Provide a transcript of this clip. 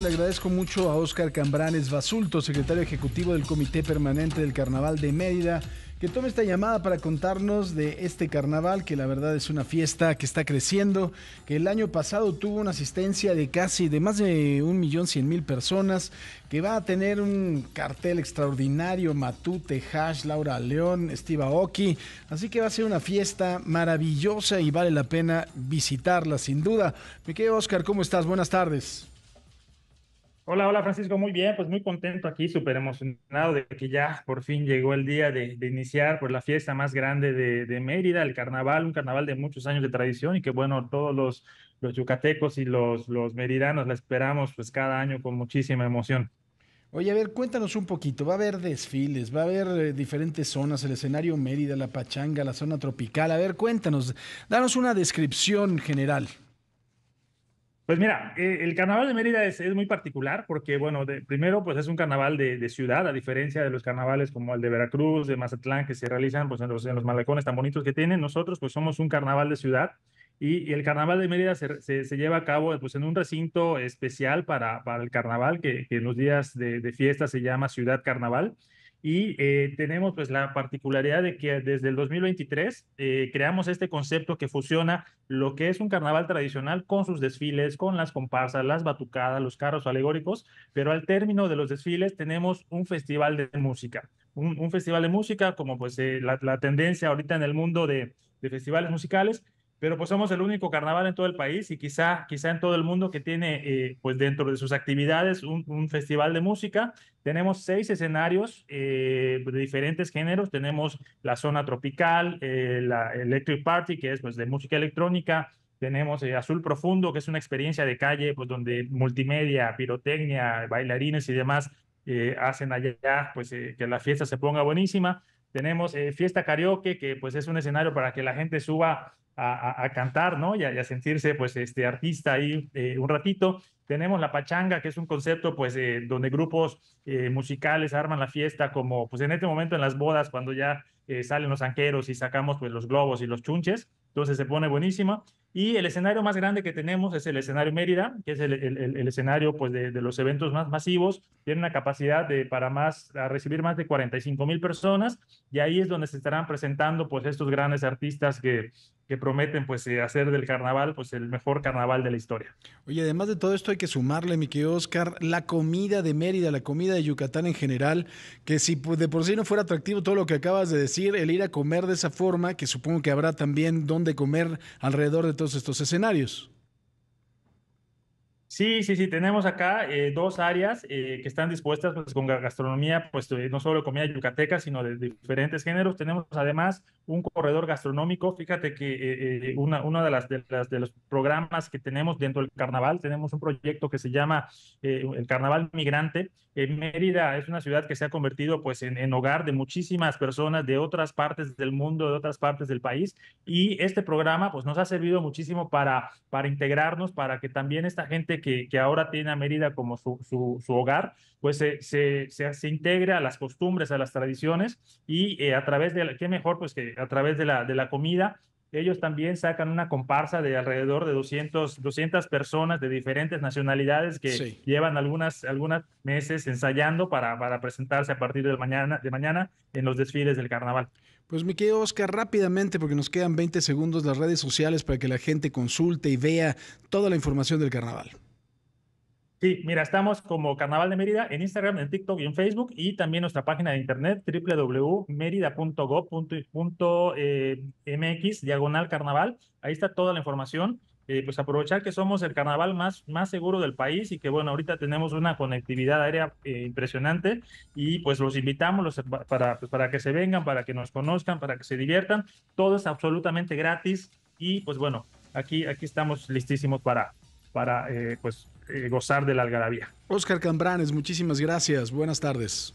Le agradezco mucho a Óscar Cambranes Basulto, secretario ejecutivo del Comité Permanente del Carnaval de Mérida, que tome esta llamada para contarnos de este carnaval, que la verdad es una fiesta que está creciendo, que el año pasado tuvo una asistencia de casi de más de un millón cien mil personas, que va a tener un cartel extraordinario, Matute, Hash, Laura León, Estiva, Oki, así que va a ser una fiesta maravillosa y vale la pena visitarla sin duda. Me querido Óscar, ¿cómo estás? Buenas tardes. Hola, hola Francisco, muy bien, pues muy contento aquí, súper emocionado de que ya por fin llegó el día de, iniciar pues, la fiesta más grande de, Mérida, el carnaval, un carnaval de muchos años de tradición y que bueno, todos los, los yucatecos y los, los meridanos la esperamos pues cada año con muchísima emoción. Oye, a ver, cuéntanos un poquito, va a haber desfiles, va a haber eh, diferentes zonas, el escenario Mérida, la Pachanga, la zona tropical, a ver, cuéntanos, danos una descripción general. Pues mira, eh, el carnaval de Mérida es, muy particular porque, bueno, primero, pues es un carnaval de, ciudad, a diferencia de los carnavales como el de Veracruz, de Mazatlán, que se realizan pues, en, los, en los tan bonitos que tienen. Nosotros, pues somos un carnaval de ciudad y, el carnaval de Mérida se, lleva a cabo pues, en un recinto especial para, el carnaval, que, en los días de fiesta se llama Ciudad Carnaval. Y eh, tenemos pues la particularidad de que desde el 2023 eh, creamos este concepto que fusiona lo que es un carnaval tradicional con sus desfiles, con las comparsas, las batucadas, los carros alegóricos, pero al término de los desfiles tenemos un festival de música. Un, festival de música como pues eh, la, tendencia ahorita en el mundo de festivales musicales, pero pues somos el único carnaval en todo el país y quizá, quizá en todo el mundo que tiene eh, pues dentro de sus actividades un, festival de música. Tenemos seis escenarios eh, de diferentes géneros. Tenemos la zona tropical, eh, la Electric Party, que es pues de música electrónica. Tenemos Azul Profundo, que es una experiencia de calle, pues donde multimedia, pirotecnia, bailarines y demás hacen allá pues que la fiesta se ponga buenísima. Tenemos eh, Fiesta Karaoke, que pues, es un escenario para que la gente suba a, cantar, ¿no? Y a, sentirse, pues, este artista ahí eh, un ratito. Tenemos la pachanga, que es un concepto, pues, eh, donde grupos musicales arman la fiesta, como, pues, en este momento en las bodas, cuando ya salen los anqueros y sacamos, pues, los globos y los chunches. Entonces se pone buenísima. Y el escenario más grande que tenemos es el escenario Mérida, que es el, escenario pues, de, los eventos más masivos. Tiene una capacidad de, para más, a recibir más de 45 mil personas y ahí es donde se estarán presentando pues, estos grandes artistas que, que prometen pues, eh, hacer del carnaval pues, el mejor carnaval de la historia. Oye, además de todo esto hay que sumarle, mi querido Oscar, la comida de Mérida, la comida de Yucatán en general, que si de por sí no fuera atractivo todo lo que acabas de decir, el ir a comer de esa forma, que supongo que habrá también donde de comer alrededor de todos estos escenarios. Sí, sí, sí, tenemos acá eh, dos áreas eh, que están dispuestas pues, con gastronomía, pues no solo comida yucateca, sino de, diferentes géneros. Tenemos además un corredor gastronómico. Fíjate que uno eh, una de, las, de, los programas que tenemos dentro del carnaval, tenemos un proyecto que se llama el Carnaval Migrante. Mérida es una ciudad que se ha convertido pues en, en hogar de muchísimas personas de otras partes del mundo, de otras partes del país. Y este programa pues nos ha servido muchísimo para, para integrarnos, para que también esta gente que, ahora tiene a Mérida como su, su, hogar, pues se, se, se, integra a las costumbres, a las tradiciones y eh, a través de, qué mejor, pues que a través de la, de la comida ellos también sacan una comparsa de alrededor de 200, 200 personas de diferentes nacionalidades que llevan algunas, algunas meses ensayando para, para presentarse a partir de mañana, de mañana en los desfiles del carnaval. Pues mi querido Oscar, rápidamente, porque nos quedan 20 segundos las redes sociales para que la gente consulte y vea toda la información del carnaval. Sí, mira, estamos como Carnaval de Mérida en Instagram, en TikTok y en Facebook y también nuestra página de internet www.mérida.gov.mx, eh, diagonal carnaval. Ahí está toda la información. Eh, pues aprovechar que somos el carnaval más, más seguro del país y que bueno, ahorita tenemos una conectividad aérea eh, impresionante y pues los invitamos los, para, pues, para que se vengan, para que nos conozcan, para que se diviertan. Todo es absolutamente gratis y pues bueno, aquí, aquí estamos listísimos para, para eh, pues, eh, gozar de la algarabía. Oscar Cambranes, muchísimas gracias. Buenas tardes.